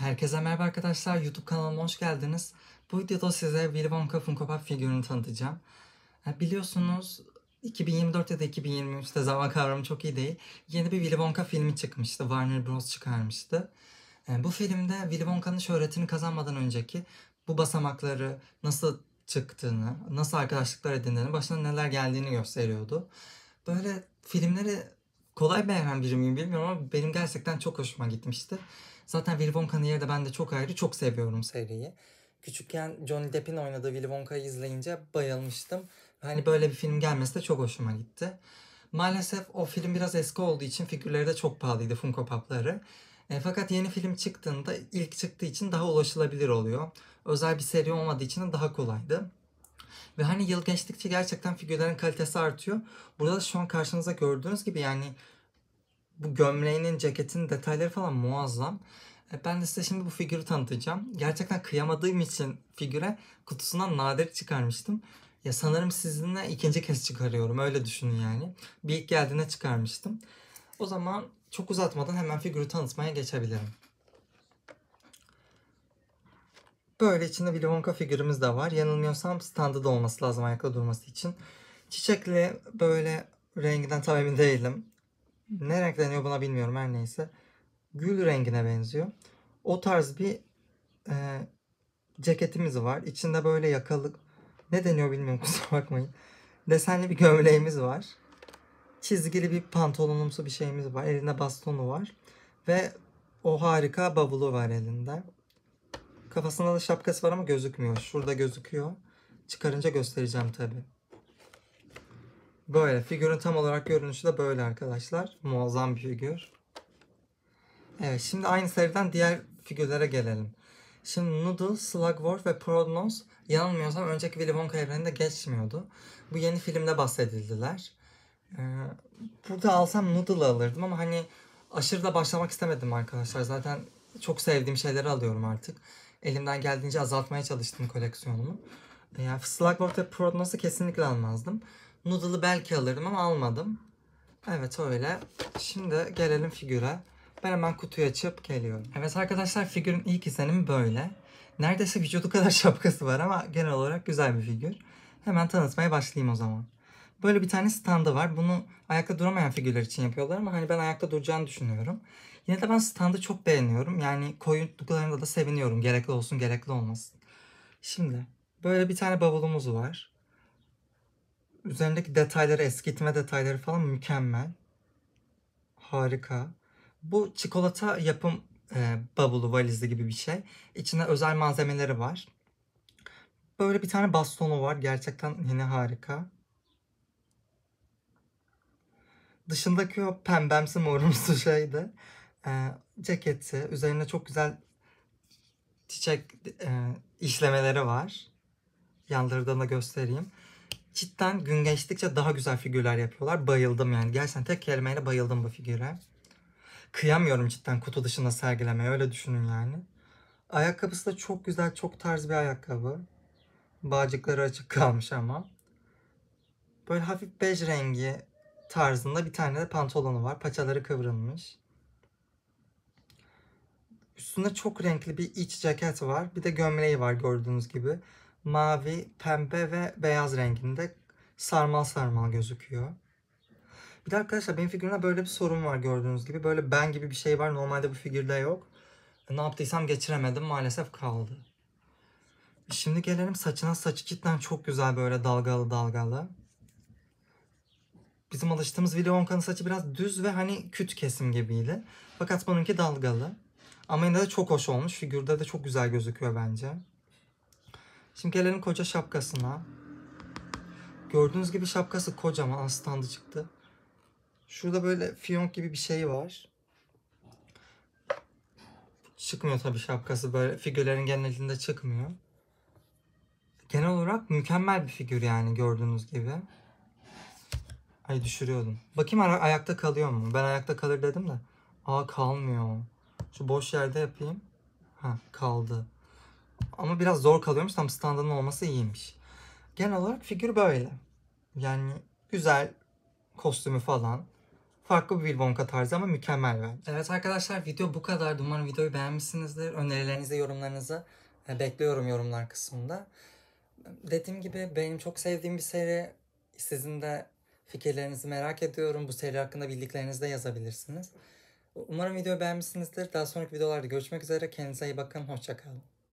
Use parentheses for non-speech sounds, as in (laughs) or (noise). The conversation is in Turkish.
Herkese merhaba arkadaşlar. YouTube kanalıma hoş geldiniz. Bu videoda size Willy Wonka Funko Pop figürünü tanıtacağım. Biliyorsunuz 2024 ya da 2023'te zaman kavramı çok iyi değil. Yeni bir Willy Wonka filmi çıkmıştı. Warner Bros. çıkarmıştı. E, bu filmde Willy Wonka'nın şöhretini kazanmadan önceki bu basamakları nasıl çıktığını, nasıl arkadaşlıklar edindiğini, başına neler geldiğini gösteriyordu. Böyle filmleri kolay beğenen biri miyim bilmiyorum ama benim gerçekten çok hoşuma gitmişti. Zaten Willy Wonka'nın yeri de ben de çok ayrı. Çok seviyorum seriyi. Küçükken Johnny Depp'in oynadığı Willy Wonka'yı izleyince bayılmıştım. Hani böyle bir film gelmesi de çok hoşuma gitti. Maalesef o film biraz eski olduğu için figürleri de çok pahalıydı Funko Pop'ları. E, fakat yeni film çıktığında ilk çıktığı için daha ulaşılabilir oluyor. Özel bir seri olmadığı için de daha kolaydı. Ve hani yıl geçtikçe gerçekten figürlerin kalitesi artıyor. Burada da şu an karşınıza gördüğünüz gibi yani bu gömleğinin, ceketin detayları falan muazzam. E, ben de size şimdi bu figürü tanıtacağım. Gerçekten kıyamadığım için figüre kutusundan nadir çıkarmıştım. Ya sanırım sizinle ikinci kez çıkarıyorum. Öyle düşünün yani. Bir ilk geldiğine çıkarmıştım. O zaman çok uzatmadan hemen figürü tanıtmaya geçebilirim. Böyle içinde Willy Wonka figürümüz de var. Yanılmıyorsam standı da olması lazım ayakta durması için. Çiçekli böyle renginden tam emin değilim. Ne renk deniyor buna bilmiyorum her neyse. Gül rengine benziyor. O tarz bir e, ceketimiz var. İçinde böyle yakalık ne deniyor bilmiyorum (laughs) kusura bakmayın. Desenli bir gömleğimiz var. Çizgili bir pantolonumsu bir şeyimiz var. Elinde bastonu var. Ve o harika bavulu var elinde. Kafasında da şapkası var ama gözükmüyor. Şurada gözüküyor. Çıkarınca göstereceğim tabi. Böyle. Figürün tam olarak görünüşü de böyle arkadaşlar. Muazzam bir figür. Evet şimdi aynı seriden diğer figürlere gelelim. Şimdi Noodle, Slugworth ve Prodnos. yanılmıyorsam önceki Willy Wonka evreninde geçmiyordu. Bu yeni filmde bahsedildiler. Ee, burada alsam Noodle'ı alırdım ama hani aşırı da başlamak istemedim arkadaşlar. Zaten çok sevdiğim şeyleri alıyorum artık elimden geldiğince azaltmaya çalıştım koleksiyonumu. E, yani fısıldak Borte Prognos'u kesinlikle almazdım. Noodle'ı belki alırım ama almadım. Evet öyle. Şimdi gelelim figüre. Ben hemen kutuyu açıp geliyorum. Evet arkadaşlar figürün ilk izlenimi böyle. Neredeyse vücudu kadar (laughs) şapkası var ama genel olarak güzel bir figür. Hemen tanıtmaya başlayayım o zaman. Böyle bir tane standı var. Bunu ayakta duramayan figürler için yapıyorlar ama hani ben ayakta duracağını düşünüyorum. Yine de ben standı çok beğeniyorum. Yani koyduklarında da seviniyorum. Gerekli olsun gerekli olmasın. Şimdi böyle bir tane bavulumuz var. Üzerindeki detayları, eskitme detayları falan mükemmel. Harika. Bu çikolata yapım e, bavulu, valizi gibi bir şey. İçinde özel malzemeleri var. Böyle bir tane bastonu var. Gerçekten yine harika. dışındaki o pembemsi morumsu (laughs) şeydi. E, ceketi. Üzerine çok güzel çiçek e, işlemeleri var. Yanlarından da göstereyim. Cidden gün geçtikçe daha güzel figürler yapıyorlar. Bayıldım yani. Gelsen tek kelimeyle bayıldım bu figüre. Kıyamıyorum cidden kutu dışında sergilemeye. Öyle düşünün yani. Ayakkabısı da çok güzel, çok tarz bir ayakkabı. Bağcıkları açık kalmış ama. Böyle hafif bej rengi tarzında bir tane de pantolonu var. Paçaları kıvrılmış. Üstünde çok renkli bir iç ceket var. Bir de gömleği var gördüğünüz gibi. Mavi, pembe ve beyaz renginde sarmal sarmal gözüküyor. Bir de arkadaşlar benim figürümde böyle bir sorun var gördüğünüz gibi. Böyle ben gibi bir şey var. Normalde bu figürde yok. E, ne yaptıysam geçiremedim. Maalesef kaldı. Şimdi gelelim saçına. Saçı cidden çok güzel böyle dalgalı dalgalı bizim alıştığımız Willy Wonka'nın saçı biraz düz ve hani küt kesim gibiydi. Fakat bununki dalgalı. Ama yine de çok hoş olmuş. Figürde de çok güzel gözüküyor bence. Şimdi gelelim koca şapkasına. Gördüğünüz gibi şapkası kocaman aslandı çıktı. Şurada böyle fiyonk gibi bir şey var. Çıkmıyor tabii şapkası böyle figürlerin genelinde çıkmıyor. Genel olarak mükemmel bir figür yani gördüğünüz gibi. Ay düşürüyordum. Bakayım ay- ayakta kalıyor mu? Ben ayakta kalır dedim de. Aa kalmıyor. Şu boş yerde yapayım. Ha kaldı. Ama biraz zor kalıyormuş. Tam standının olması iyiymiş. Genel olarak figür böyle. Yani güzel kostümü falan. Farklı bir Willy Wonka tarzı ama mükemmel bence. Evet arkadaşlar video bu kadar. Umarım videoyu beğenmişsinizdir. Önerilerinizi, yorumlarınızı e, bekliyorum yorumlar kısmında. Dediğim gibi benim çok sevdiğim bir seri. Sizin de Fikirlerinizi merak ediyorum. Bu seri hakkında bildiklerinizi de yazabilirsiniz. Umarım video beğenmişsinizdir. Daha sonraki videolarda görüşmek üzere. Kendinize iyi bakın. Hoşçakalın.